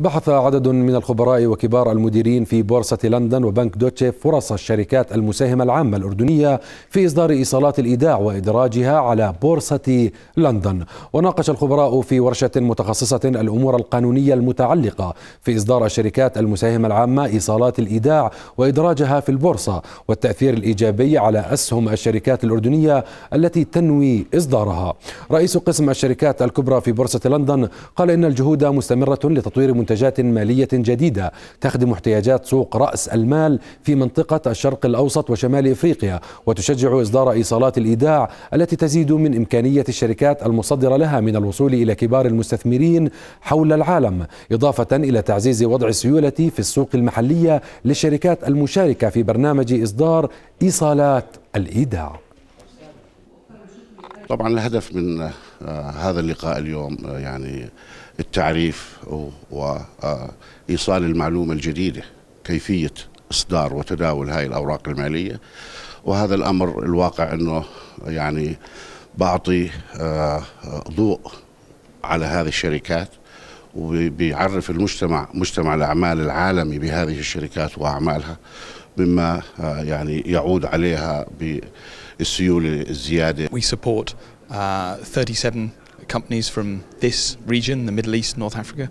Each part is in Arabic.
بحث عدد من الخبراء وكبار المديرين في بورصة لندن وبنك دوتشي فرص الشركات المساهمة العامة الأردنية في إصدار إيصالات الإيداع وإدراجها على بورصة لندن وناقش الخبراء في ورشة متخصصة الأمور القانونية المتعلقة في إصدار الشركات المساهمة العامة إيصالات الإيداع وإدراجها في البورصة والتأثير الإيجابي على أسهم الشركات الأردنية التي تنوي إصدارها رئيس قسم الشركات الكبرى في بورصة لندن قال إن الجهود مستمرة لتطوير منتجات مالية جديدة تخدم احتياجات سوق رأس المال في منطقة الشرق الأوسط وشمال إفريقيا وتشجع إصدار إيصالات الإيداع التي تزيد من إمكانية الشركات المصدرة لها من الوصول إلى كبار المستثمرين حول العالم إضافة إلى تعزيز وضع السيولة في السوق المحلية للشركات المشاركة في برنامج إصدار إيصالات الإيداع طبعا الهدف من آه، هذا اللقاء اليوم آه، يعني التعريف وإيصال آه، المعلومة الجديدة كيفية إصدار وتداول هاي الأوراق المالية وهذا الأمر الواقع أنه يعني بعطي ضوء على هذه الشركات وبيعرف المجتمع مجتمع الأعمال العالمي بهذه الشركات وأعمالها مما آه، يعني يعود عليها بالسيولة الزيادة. We support uh, آه، 37 companies from this region, the Middle East, North Africa,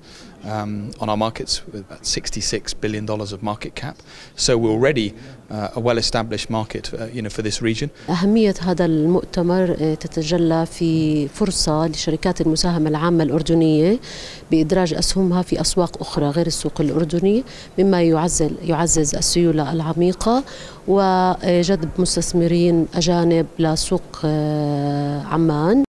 um, on our markets with about $66 billion of market cap. So we're already uh, a well-established market uh, you know, for this region. أهمية هذا المؤتمر تتجلى في فرصة لشركات المساهمة العامة الأردنية بإدراج أسهمها في أسواق أخرى غير السوق الأردني مما يعزل يعزز السيولة العميقة وجذب مستثمرين أجانب لسوق عمان